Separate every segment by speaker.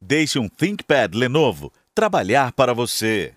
Speaker 1: Deixe um ThinkPad Lenovo trabalhar para você.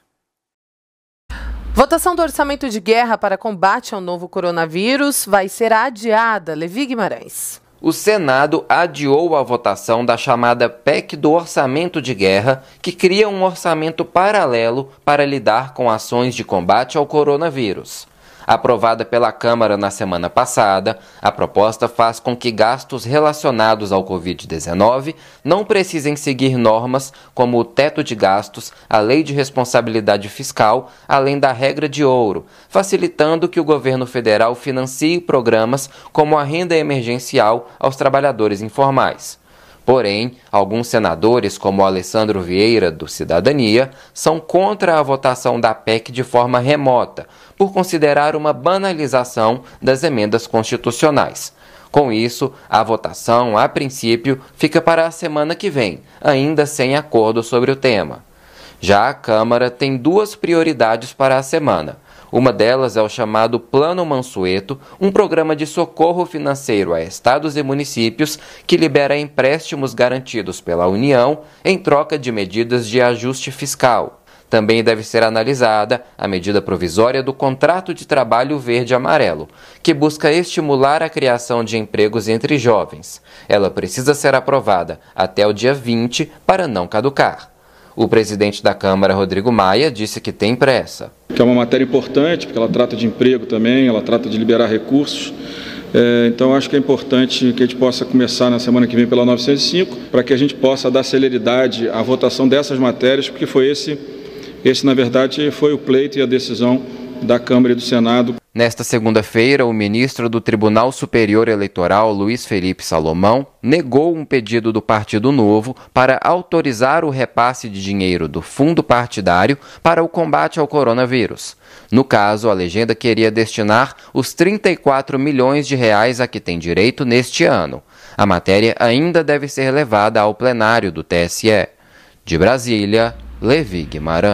Speaker 2: Votação do orçamento de guerra para combate ao novo coronavírus vai ser adiada. Levi Guimarães.
Speaker 3: O Senado adiou a votação da chamada PEC do Orçamento de Guerra, que cria um orçamento paralelo para lidar com ações de combate ao coronavírus aprovada pela Câmara na semana passada, a proposta faz com que gastos relacionados ao Covid-19 não precisem seguir normas como o teto de gastos, a lei de responsabilidade fiscal, além da regra de ouro, facilitando que o governo federal financie programas como a renda emergencial aos trabalhadores informais. Porém, alguns senadores, como Alessandro Vieira, do Cidadania, são contra a votação da PEC de forma remota, por considerar uma banalização das emendas constitucionais. Com isso, a votação, a princípio, fica para a semana que vem, ainda sem acordo sobre o tema. Já a Câmara tem duas prioridades para a semana uma delas é o chamado Plano Mansueto, um programa de socorro financeiro a estados e municípios que libera empréstimos garantidos pela União em troca de medidas de ajuste fiscal. Também deve ser analisada a medida provisória do Contrato de Trabalho Verde-Amarelo, que busca estimular a criação de empregos entre jovens. Ela precisa ser aprovada até o dia 20 para não caducar. O presidente da Câmara, Rodrigo Maia, disse que tem pressa
Speaker 1: que é uma matéria importante, porque ela trata de emprego também, ela trata de liberar recursos. É, então, acho que é importante que a gente possa começar na semana que vem pela 905, para que a gente possa dar celeridade à votação dessas matérias, porque foi esse, esse na verdade, foi o pleito e a decisão da Câmara e do Senado. Nesta segunda-feira, o ministro do Tribunal
Speaker 3: Superior Eleitoral, Luiz Felipe Salomão, negou um pedido do Partido Novo para autorizar o repasse de dinheiro do fundo partidário para o combate ao coronavírus. No caso, a legenda queria destinar os 34 milhões de reais a que tem direito neste ano. A matéria ainda deve ser levada ao plenário do TSE. De Brasília, Levi Guimarães.